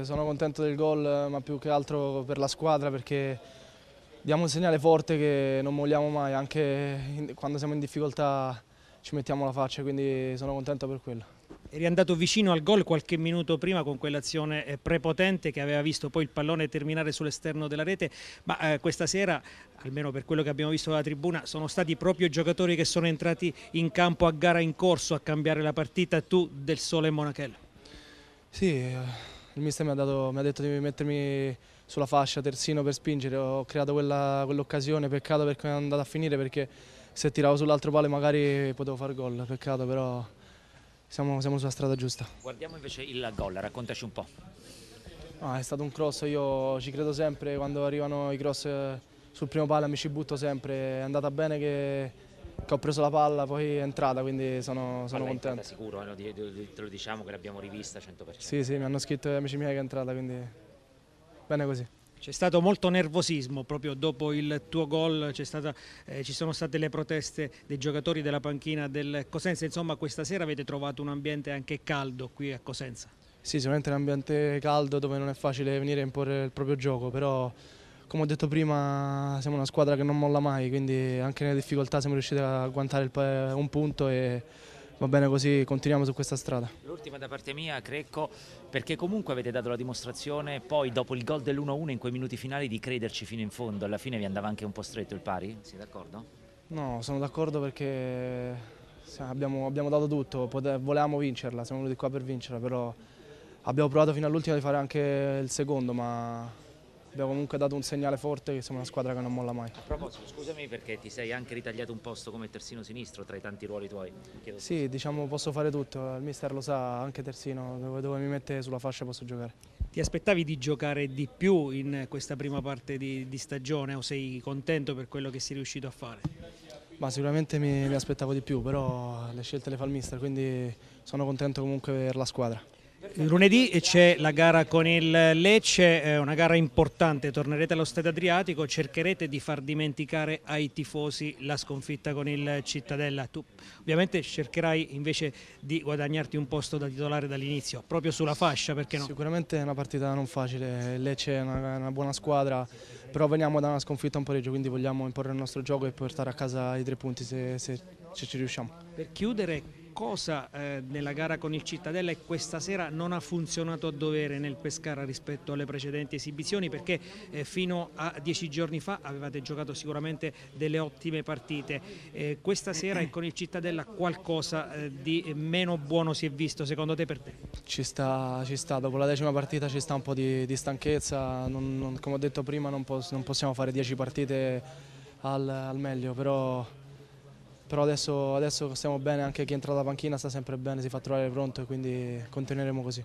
Eh, sono contento del gol eh, ma più che altro per la squadra perché diamo un segnale forte che non molliamo mai, anche quando siamo in difficoltà ci mettiamo la faccia, quindi sono contento per quello. Eri andato vicino al gol qualche minuto prima con quell'azione eh, prepotente che aveva visto poi il pallone terminare sull'esterno della rete, ma eh, questa sera, almeno per quello che abbiamo visto dalla tribuna, sono stati proprio i giocatori che sono entrati in campo a gara in corso a cambiare la partita, tu del Sole Monachello. Sì, eh il mister mi ha, dato, mi ha, detto di mettermi sulla fascia terzino per spingere, ho creato quell'occasione, quell peccato perché è andata a finire perché se tiravo sull'altro palo magari potevo far gol, peccato però siamo, siamo, sulla strada giusta. Guardiamo invece il gol, raccontaci un po'. No, è stato un cross, io ci credo sempre, quando arrivano i cross sul primo palo mi ci butto sempre, è andata bene che che ho preso la palla, poi è entrata, quindi sono, sono contento. sicuro, eh, te lo diciamo che l'abbiamo rivista 100%. Sì, sì, mi hanno scritto gli amici miei che è entrata, quindi bene così. C'è stato molto nervosismo proprio dopo il tuo gol, eh, ci sono state le proteste dei giocatori della panchina del Cosenza, insomma questa sera avete trovato un ambiente anche caldo qui a Cosenza. Sì, sicuramente un ambiente caldo dove non è facile venire a imporre il proprio gioco, però come ho detto prima siamo una squadra che non molla mai, quindi anche nelle difficoltà siamo riusciti a guantare un punto e va bene così, continuiamo su questa strada. L'ultima da parte mia, Crecco, perché comunque avete dato la dimostrazione poi dopo il gol dell'1-1 in quei minuti finali di crederci fino in fondo, alla fine vi andava anche un po' stretto il pari, siete d'accordo? No, sono d'accordo perché abbiamo, abbiamo, dato tutto, volevamo vincerla, siamo venuti qua per vincerla, però abbiamo provato fino all'ultimo di fare anche il secondo, ma abbiamo comunque dato un segnale forte che siamo una squadra che non molla mai. A proposito, scusami perché ti sei anche ritagliato un posto come terzino sinistro tra i tanti ruoli tuoi. Chiedo sì, scusa. diciamo posso fare tutto, il mister lo sa, anche terzino, dove, dove mi mette sulla fascia posso giocare. Ti aspettavi di giocare di più in questa prima parte di, di stagione o sei contento per quello che sei riuscito a fare? Ma sicuramente mi, mi aspettavo di più, però le scelte le fa il mister, quindi sono contento comunque per la squadra. Lunedì c'è la gara con il Lecce, eh, una gara importante, tornerete allo Stato Adriatico, cercherete di far dimenticare ai tifosi la sconfitta con il Cittadella. Tu ovviamente cercherai invece di guadagnarti un posto da titolare dall'inizio, proprio sulla fascia perché no? Sicuramente è una partita non facile, il Lecce è una, una buona squadra, però veniamo da una sconfitta a un pareggio, quindi vogliamo imporre il nostro gioco e portare a casa i tre punti se, se, se ci riusciamo. Per chiudere, cosa eh, nella gara con il Cittadella e questa sera non ha funzionato a dovere nel Pescara rispetto alle precedenti esibizioni perché eh, fino a dieci giorni fa avevate giocato sicuramente delle ottime partite. Eh, questa sera e con il Cittadella qualcosa eh, di meno buono si è visto secondo te per te? Ci sta, ci sta. dopo la decima partita ci sta un po' di, di stanchezza, non, non, come ho detto prima non, pos non possiamo fare dieci partite al, al meglio però però adesso, adesso stiamo bene, anche chi entra dalla panchina sta sempre bene, si fa trovare pronto e quindi continueremo così.